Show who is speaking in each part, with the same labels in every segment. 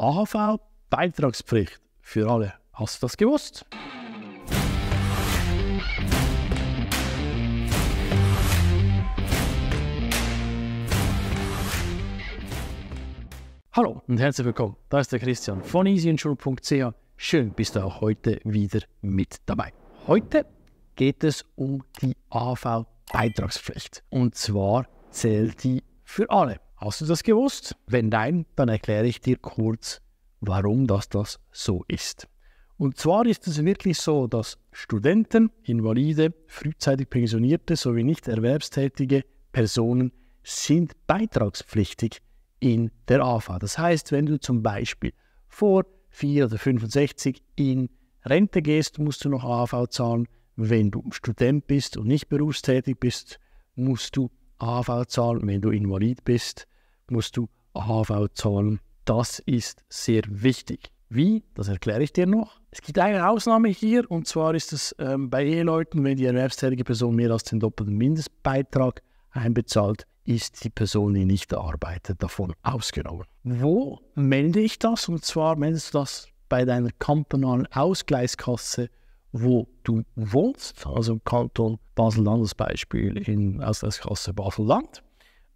Speaker 1: AHV-Beitragspflicht für alle. Hast du das gewusst? Hallo und herzlich willkommen. Da ist der Christian von easyinsurance.ch. Schön, bist du auch heute wieder mit dabei. Heute geht es um die ahv beitragspflicht Und zwar zählt die für alle. Hast du das gewusst? Wenn nein, dann erkläre ich dir kurz, warum das, das so ist. Und zwar ist es wirklich so, dass Studenten, Invalide, frühzeitig Pensionierte sowie nicht erwerbstätige Personen sind beitragspflichtig in der AFA. Das heißt, wenn du zum Beispiel vor 4 oder 65 in Rente gehst, musst du noch AV zahlen. Wenn du Student bist und nicht berufstätig bist, musst du AV zahlen. Wenn du invalid bist, musst du HV zahlen. Das ist sehr wichtig. Wie? Das erkläre ich dir noch. Es gibt eine Ausnahme hier und zwar ist es ähm, bei Eheleuten, wenn die erwerbstätige Person mehr als den doppelten Mindestbeitrag einbezahlt, ist die Person, die nicht arbeitet, davon ausgenommen. Wo melde ich das? Und zwar meldest du das bei deiner kantonalen Ausgleichskasse, wo du wohnst, also im Kanton Basel-Land als Beispiel in Ausgleichskasse Basel-Land.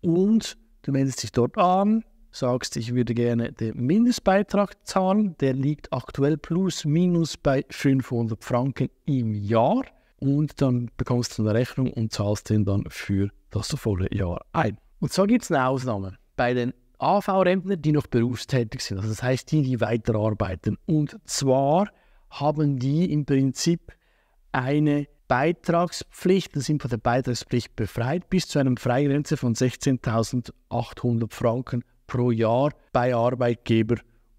Speaker 1: Und Du meldest dich dort an, sagst, ich würde gerne den Mindestbeitrag zahlen. Der liegt aktuell plus minus bei 500 Franken im Jahr. Und dann bekommst du eine Rechnung und zahlst den dann für das volle Jahr ein. Und so gibt es eine Ausnahme. Bei den AV-Rentner, die noch berufstätig sind, also das heißt die, die weiterarbeiten. Und zwar haben die im Prinzip eine Beitragspflicht und sind von der Beitragspflicht befreit bis zu einer Freigrenze von 16.800 Franken pro Jahr bei Arbeitgeber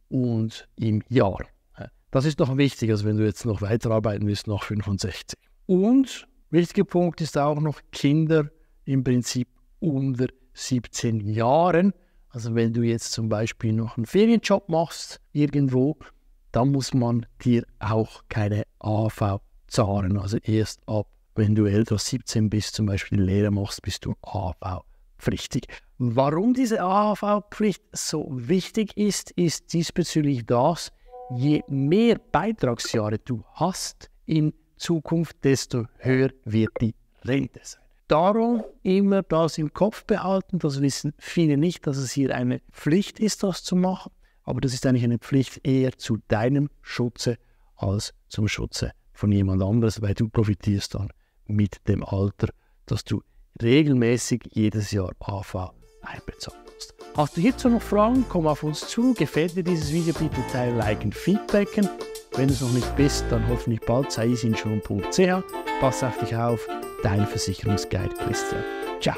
Speaker 1: und im Jahr. Das ist noch wichtig, also wenn du jetzt noch weiterarbeiten willst nach 65. Und wichtiger Punkt ist auch noch Kinder im Prinzip unter 17 Jahren. Also wenn du jetzt zum Beispiel noch einen Ferienjob machst irgendwo, dann muss man dir auch keine AV zahlen. Also erst ab, wenn du älter als 17 bist, zum Beispiel eine Lehre machst, bist du AHV-pflichtig. Warum diese AHV-Pflicht so wichtig ist, ist diesbezüglich das, je mehr Beitragsjahre du hast in Zukunft, desto höher wird die Rente sein. Darum immer das im Kopf behalten, das wissen viele nicht, dass es hier eine Pflicht ist, das zu machen, aber das ist eigentlich eine Pflicht eher zu deinem Schutze als zum Schutze von jemand anderes, weil du profitierst dann mit dem Alter, dass du regelmäßig jedes Jahr AV einbezahlt hast. Hast du hierzu noch Fragen, komm auf uns zu. Gefällt dir dieses Video, bitte teilen, liken, feedbacken. Wenn du es noch nicht bist, dann hoffentlich bald, sei es in schon.ch. Pass auf dich auf, dein Versicherungsguide Christian. Ciao.